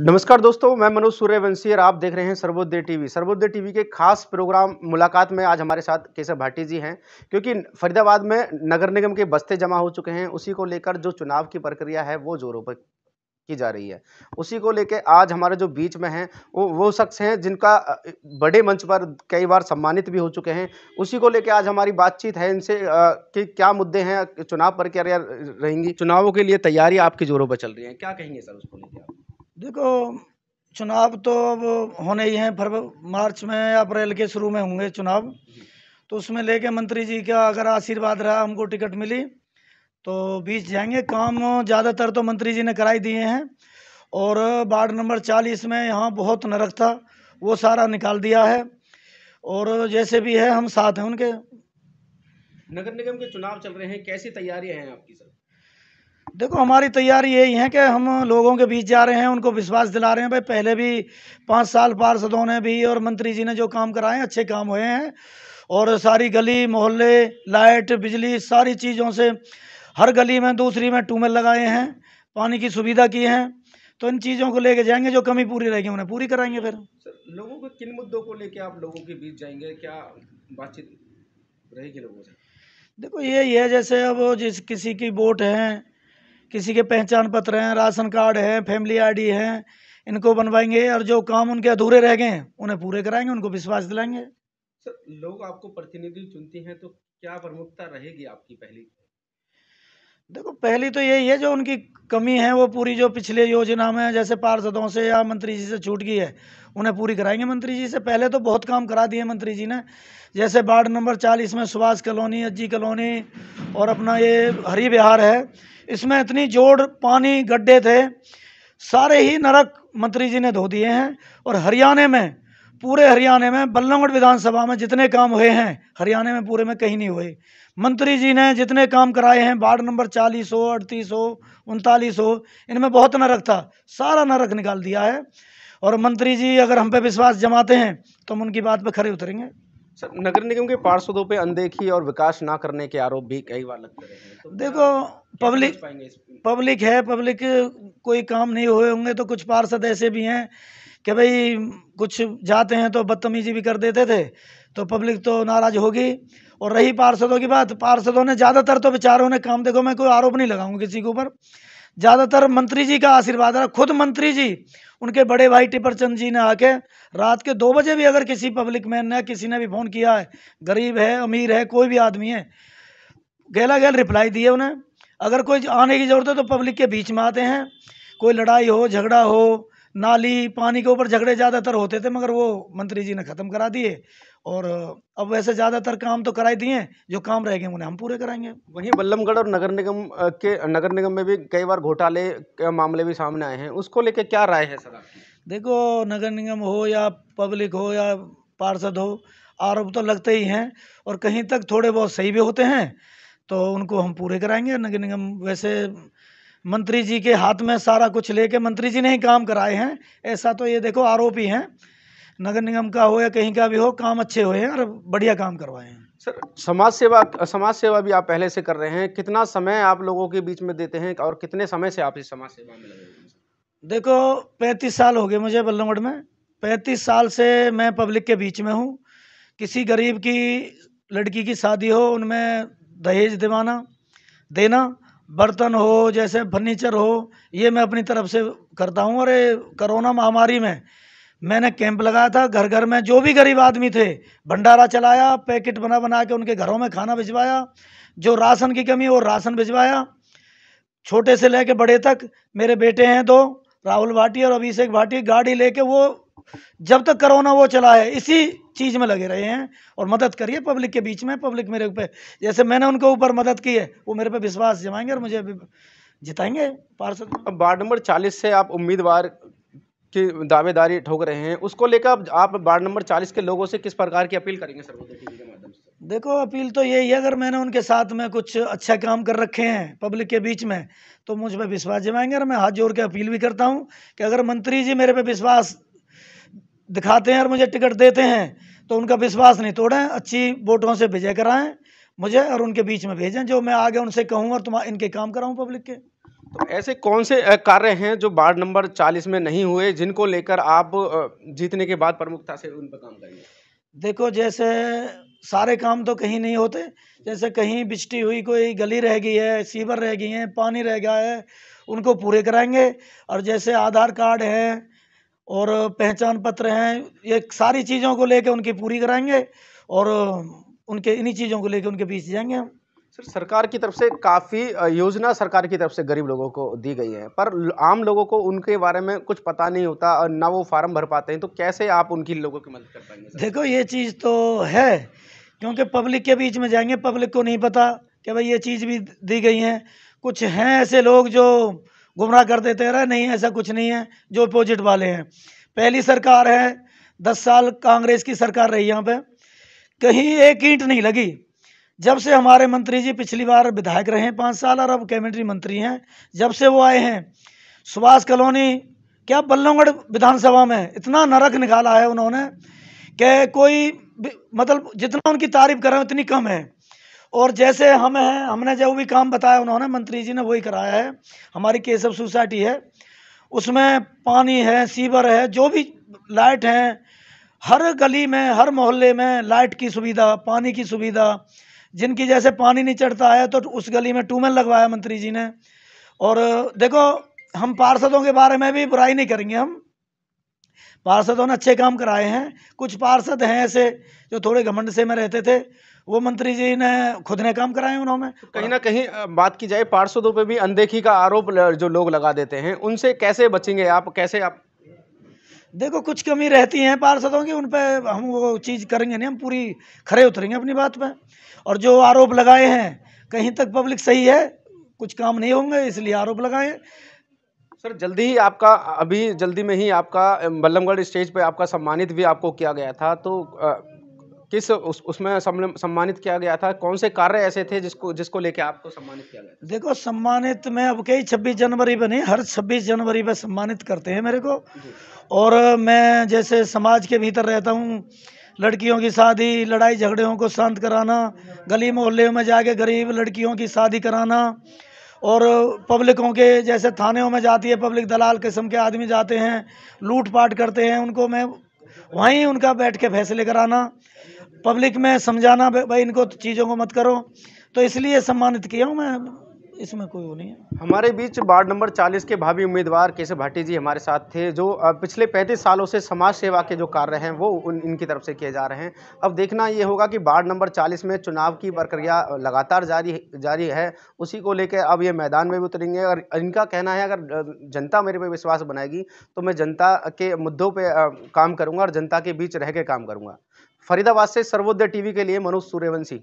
नमस्कार दोस्तों मैं मनोज सूर्यवंशी और आप देख रहे हैं सर्वोदय टीवी सर्वोदय टीवी के खास प्रोग्राम मुलाकात में आज हमारे साथ केशव भाटी जी हैं क्योंकि फरीदाबाद में नगर निगम के बस्ते जमा हो चुके हैं उसी को लेकर जो चुनाव की प्रक्रिया है वो जोरों पर की जा रही है उसी को लेकर आज हमारे जो बीच में हैं वो वो शख्स हैं जिनका बड़े मंच पर कई बार सम्मानित भी हो चुके हैं उसी को लेकर आज हमारी बातचीत है इनसे कि क्या मुद्दे हैं चुनाव प्रक्रिया रहेंगी चुनावों के लिए तैयारी आपके जोरों पर चल रही है क्या कहेंगे सर उसको लेकर देखो चुनाव तो अब होने ही हैं फरवरी मार्च में या अप्रैल के शुरू में होंगे चुनाव तो उसमें लेके मंत्री जी का अगर आशीर्वाद रहा हमको टिकट मिली तो बीच जाएंगे काम ज़्यादातर तो मंत्री जी ने कराई दिए हैं और वार्ड नंबर चालीस में यहाँ बहुत नरक था वो सारा निकाल दिया है और जैसे भी है हम साथ हैं उनके नगर निगम के चुनाव चल रहे हैं कैसी तैयारियाँ हैं आपकी सर देखो हमारी तैयारी यही है कि हम लोगों के बीच जा रहे हैं उनको विश्वास दिला रहे हैं भाई पहले भी पाँच साल पार्षदों ने भी और मंत्री जी ने जो काम कराए हैं अच्छे काम हुए हैं और सारी गली मोहल्ले लाइट बिजली सारी चीज़ों से हर गली में दूसरी में टूमेल लगाए हैं पानी की सुविधा की है तो इन चीज़ों को लेके जाएंगे जो कमी पूरी रहेगी उन्हें पूरी कराएंगे फिर सर लोगों को किन मुद्दों को लेकर आप लोगों के बीच जाएंगे क्या बातचीत रहेगी लोगों से देखो ये ये जैसे अब जिस किसी की वोट है किसी के पहचान पत्र हैं राशन कार्ड है फैमिली आईडी डी है इनको बनवाएंगे और जो काम उनके अधूरे रह गए उन्हें पूरे कराएंगे उनको विश्वास दिलाएंगे सर लोग आपको प्रतिनिधि चुनते हैं तो क्या प्रमुखता रहेगी आपकी पहली देखो पहली तो यही है जो उनकी कमी है वो पूरी जो पिछले योजना में जैसे पार्षदों से या मंत्री जी से छूट गई है उन्हें पूरी कराएंगे मंत्री जी से पहले तो बहुत काम करा दिए मंत्री जी ने जैसे वार्ड नंबर चालीस में सुभाष कॉलोनी अज्जी कॉलोनी और अपना ये हरी बिहार है इसमें इतनी जोड़ पानी गड्ढे थे सारे ही नरक मंत्री जी ने धो दिए हैं और हरियाणा में पूरे हरियाणा में बल्लभगढ़ विधानसभा में जितने काम हुए हैं हरियाणा में पूरे में कहीं नहीं हुए मंत्री जी ने जितने काम कराए हैं वार्ड नंबर चालीस हो अड़तीस हो उनतालीस हो इनमें बहुत नरक था सारा नरक निकाल दिया है और मंत्री जी अगर हम पे विश्वास जमाते हैं तो हम उनकी बात पे खड़े उतरेंगे सर नगर निगम के पार्षदों पे अनदेखी और विकास ना करने के आरोप भी कई बार लगते रहे हैं तो देखो पब्लिक पब्लिक है पब्लिक कोई काम नहीं हुए होंगे तो कुछ पार्षद ऐसे भी हैं कि भाई कुछ जाते हैं तो बदतमीजी भी कर देते थे तो पब्लिक तो नाराज़ होगी और रही पार्षदों की बात पार्षदों ने ज़्यादातर तो बेचारों ने काम देखो मैं कोई आरोप नहीं लगाऊंगा किसी के ऊपर ज़्यादातर मंत्री जी का आशीर्वाद रहा खुद मंत्री जी उनके बड़े भाई टिपर चंद जी ने आके रात के दो बजे भी अगर किसी पब्लिक मैन ने किसी ने भी फ़ोन किया है गरीब है अमीर है कोई भी आदमी है गहला गहल रिप्लाई दिए उन्हें अगर कोई आने की ज़रूरत है तो पब्लिक के बीच में आते हैं कोई लड़ाई हो झगड़ा हो नाली पानी के ऊपर झगड़े ज़्यादातर होते थे मगर वो मंत्री जी ने ख़त्म करा दिए और अब वैसे ज़्यादातर काम तो कराए दिए जो काम रह गए उन्हें हम पूरे कराएंगे वहीं बल्लमगढ़ और नगर निगम के नगर निगम में भी कई बार घोटाले के मामले भी सामने आए हैं उसको लेके क्या राय है सर देखो नगर निगम हो या पब्लिक हो या पार्षद हो आरोप तो लगते ही हैं और कहीं तक थोड़े बहुत सही भी होते हैं तो उनको हम पूरे कराएंगे नगर निगम वैसे मंत्री जी के हाथ में सारा कुछ लेके मंत्री जी ने ही काम कराए हैं ऐसा तो ये देखो आरोप ही हैं नगर निगम का हो या कहीं का भी हो काम अच्छे हुए हैं और बढ़िया काम करवाए हैं सर समाज सेवा समाज सेवा भी आप पहले से कर रहे हैं कितना समय आप लोगों के बीच में देते हैं और कितने समय से आप इस समाज सेवा में लगे देखो पैंतीस साल हो गए मुझे बल्लमगढ़ में पैंतीस साल से मैं पब्लिक के बीच में हूँ किसी गरीब की लड़की की शादी हो उनमें दहेज दिवाना देना बर्तन हो जैसे फर्नीचर हो ये मैं अपनी तरफ से करता हूँ और ये कोरोना महामारी में मैंने कैंप लगाया था घर घर में जो भी गरीब आदमी थे भंडारा चलाया पैकेट बना बना के उनके घरों में खाना भिजवाया जो राशन की कमी वो राशन भिजवाया छोटे से लेके बड़े तक मेरे बेटे हैं दो राहुल भाटी और अभिषेक भाटी गाड़ी लेके वो जब तक करोना वो चला है इसी चीज़ में लगे रहे हैं और मदद करिए पब्लिक के बीच में पब्लिक मेरे पे जैसे मैंने उनके ऊपर मदद की है वो मेरे पे विश्वास जमाएंगे और मुझे जिताएंगे पार्षद अब वार्ड नंबर चालीस से आप उम्मीदवार की दावेदारी ठोक रहे हैं उसको लेकर आप वार्ड नंबर चालीस के लोगों से किस प्रकार की अपील करेंगे सर देखो अपील तो यही है अगर मैंने उनके साथ में कुछ अच्छा काम कर रखे हैं पब्लिक के बीच में तो मुझ पर विश्वास जमाएंगे और मैं हाथ जोड़ के अपील भी करता हूँ कि अगर मंत्री जी मेरे पे विश्वास दिखाते हैं और मुझे टिकट देते हैं तो उनका विश्वास नहीं तोड़ें अच्छी वोटों से विजय कराएं मुझे और उनके बीच में भेजें जो मैं आगे उनसे कहूँ और तुम्हारा इनके काम कराऊँ पब्लिक के तो ऐसे कौन से कार्य हैं जो वार्ड नंबर चालीस में नहीं हुए जिनको लेकर आप जीतने के बाद प्रमुखता से उन पर काम करेंगे देखो जैसे सारे काम तो कहीं नहीं होते जैसे कहीं बिछटी हुई कोई गली रह गई है सीवर रह गई है पानी रह गया है उनको पूरे कराएंगे और जैसे आधार कार्ड है और पहचान पत्र हैं ये सारी चीज़ों को लेके उनकी पूरी कराएंगे और उनके इन्हीं चीज़ों को लेके उनके बीच जाएंगे हम सर सरकार की तरफ से काफ़ी योजना सरकार की तरफ से गरीब लोगों को दी गई है पर आम लोगों को उनके बारे में कुछ पता नहीं होता और ना वो फार्म भर पाते हैं तो कैसे आप उनकी लोगों की मदद कर पाएंगे देखो ये चीज़ तो है क्योंकि पब्लिक के बीच में जाएंगे पब्लिक को नहीं पता कि भाई ये चीज़ भी दी गई हैं कुछ हैं ऐसे लोग जो गुमराह कर देते रहे नहीं ऐसा कुछ नहीं है जो अपोजिट वाले हैं पहली सरकार है दस साल कांग्रेस की सरकार रही यहाँ पे कहीं एक ईंट नहीं लगी जब से हमारे मंत्री जी पिछली बार विधायक रहे हैं पाँच साल और अब कैबिनेटरी मंत्री हैं जब से वो आए हैं सुभाष कॉलोनी क्या बल्लभगढ़ विधानसभा में इतना नरक निकाला है उन्होंने कि कोई मतलब जितना उनकी तारीफ कर रहे हैं उतनी कम है और जैसे हम हैं हमने जो भी काम बताया उन्होंने मंत्री जी ने वही कराया है हमारी केशव सोसाइटी है उसमें पानी है सीवर है जो भी लाइट हैं हर गली में हर मोहल्ले में लाइट की सुविधा पानी की सुविधा जिनकी जैसे पानी नहीं चढ़ता है तो उस गली में टूमेल लगवाया मंत्री जी ने और देखो हम पार्षदों के बारे में भी बुराई नहीं करेंगे हम पार्षदों ने अच्छे काम कराए हैं कुछ पार्षद हैं ऐसे जो थोड़े घमंड से में रहते थे वो मंत्री जी ने खुद ने काम कराए उन्होंने तो कहीं ना कहीं बात की जाए पार्षदों पे भी अनदेखी का आरोप जो लोग लगा देते हैं उनसे कैसे बचेंगे आप कैसे आप देखो कुछ कमी रहती है पार्षदों की उन पर हम वो चीज़ करेंगे नहीं हम पूरी खड़े उतरेंगे अपनी बात पर और जो आरोप लगाए हैं कहीं तक पब्लिक सही है कुछ काम नहीं होंगे इसलिए आरोप लगाए सर जल्दी ही आपका अभी जल्दी में ही आपका बल्लमगढ़ स्टेज पे आपका सम्मानित भी आपको किया गया था तो किस उस, उसमें सम्मानित किया गया था कौन से कार्य ऐसे थे जिसको जिसको लेके आपको सम्मानित किया गया था? देखो सम्मानित में अब कई छब्बीस जनवरी पर नहीं हर छब्बीस जनवरी पर सम्मानित करते हैं मेरे को और मैं जैसे समाज के भीतर रहता हूँ लड़कियों की शादी लड़ाई झगड़ों को शांत कराना गली मोहल्ले में जाके गरीब लड़कियों की शादी कराना और पब्लिकों के जैसे थानों में जाती है पब्लिक दलाल किस्म के आदमी जाते हैं लूट पाट करते हैं उनको मैं वहीं उनका बैठ के फैसले कराना पब्लिक में समझाना भाई इनको तो चीज़ों को मत करो तो इसलिए सम्मानित किया हूँ मैं इसमें कोई वो नहीं है हमारे बीच वार्ड नंबर 40 के भावी उम्मीदवार केशव भाटी जी हमारे साथ थे जो पिछले 35 सालों से समाज सेवा के जो कार्य हैं वो उन इनकी तरफ से किए जा रहे हैं अब देखना ये होगा कि वार्ड नंबर 40 में चुनाव की प्रक्रिया लगातार जारी जारी है उसी को लेकर अब ये मैदान में भी उतरेंगे और इनका कहना है अगर जनता मेरे पर विश्वास बनाएगी तो मैं जनता के मुद्दों पर काम करूँगा और जनता के बीच रह के काम करूँगा फरीदाबाद से सर्वोदय टीवी के लिए मनोज सूर्यवंशी